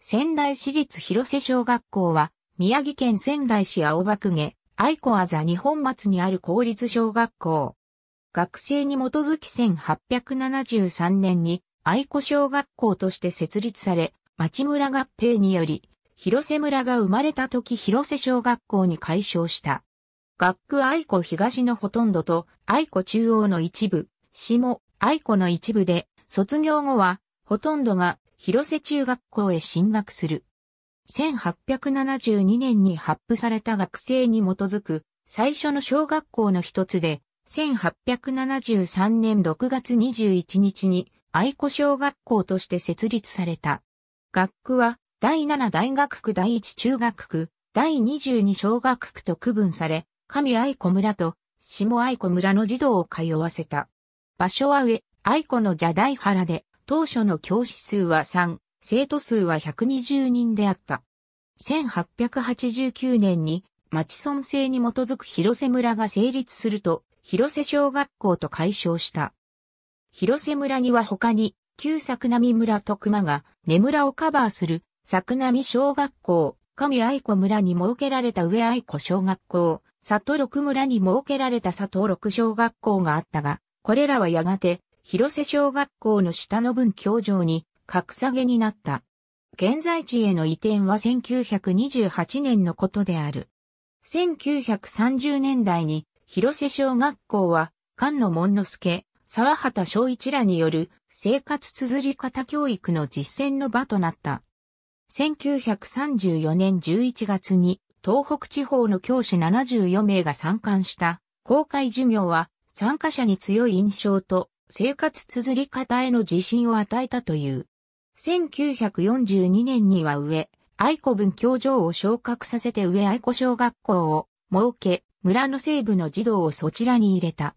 仙台市立広瀬小学校は、宮城県仙台市青葉区下、愛子あざ日本松にある公立小学校。学生に基づき1873年に愛子小学校として設立され、町村合併により、広瀬村が生まれた時広瀬小学校に改称した。学区愛子東のほとんどと愛子中央の一部、下愛子の一部で、卒業後は、ほとんどが広瀬中学校へ進学する。1872年に発布された学生に基づく最初の小学校の一つで、1873年6月21日に愛子小学校として設立された。学区は第7大学区第1中学区、第22小学区と区分され、上愛子村と下愛子村の児童を通わせた。場所は上、愛子の蛇台原で、当初の教師数は3、生徒数は120人であった。1889年に町村制に基づく広瀬村が成立すると、広瀬小学校と解消した。広瀬村には他に、旧作並村と熊が、根村をカバーする、作並小学校、上愛子村に設けられた上愛子小学校、里六村に設けられた里六小学校があったが、これらはやがて広瀬小学校の下の分教場に格下げになった。現在地への移転は1928年のことである。1930年代に広瀬小学校は菅野門之助、沢畑昭一らによる生活綴り方教育の実践の場となった。1934年11月に東北地方の教師74名が参観した公開授業は参加者に強い印象と生活綴り方への自信を与えたという。1942年には上、愛子文教場を昇格させて上愛子小学校を設け、村の西部の児童をそちらに入れた。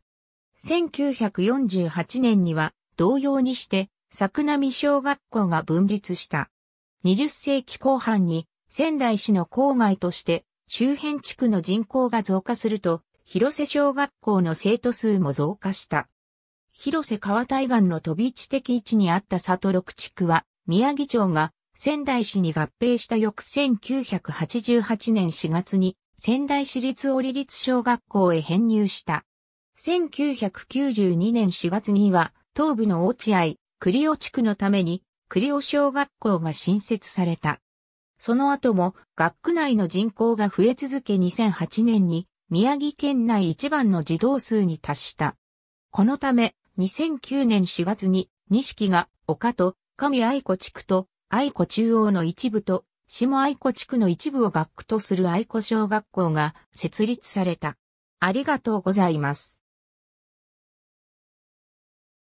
1948年には同様にして、桜並小学校が分立した。20世紀後半に仙台市の郊外として周辺地区の人口が増加すると、広瀬小学校の生徒数も増加した。広瀬川対岸の飛び地的位置にあった里六地区は、宮城町が仙台市に合併した翌1988年4月に仙台市立織立小学校へ編入した。1992年4月には東部の落合、栗尾地区のために栗尾小学校が新設された。その後も学区内の人口が増え続け2008年に宮城県内一番の児童数に達した。このため2009年4月に、錦が、丘と、上愛子地区と、愛子中央の一部と、下愛子地区の一部を学区とする愛子小学校が設立された。ありがとうございます。